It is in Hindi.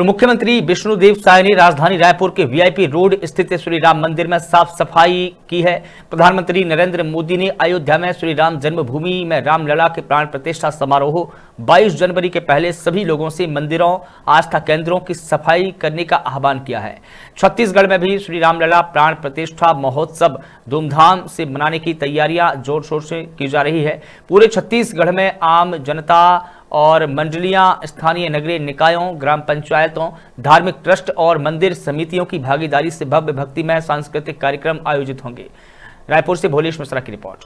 मुख्यमंत्री विष्णुदेव साय ने राजधानी रायपुर के वीआईपी रोड स्थित श्री राम मंदिर में साफ सफाई की है प्रधानमंत्री नरेंद्र मोदी ने अयोध्या में श्री राम जन्मभूमि में रामलला के प्राण प्रतिष्ठा समारोह 22 जनवरी के पहले सभी लोगों से मंदिरों आस्था केंद्रों की सफाई करने का आह्वान किया है छत्तीसगढ़ में भी श्री रामलला प्राण प्रतिष्ठा महोत्सव धूमधाम से मनाने की तैयारियां जोर शोर से की जा रही है पूरे छत्तीसगढ़ में आम जनता और मंडलियां स्थानीय नगरीय निकायों ग्राम पंचायतों धार्मिक ट्रस्ट और मंदिर समितियों की भागीदारी से भव्य भक्तिमय सांस्कृतिक कार्यक्रम आयोजित होंगे रायपुर से भोलेश मिश्रा की रिपोर्ट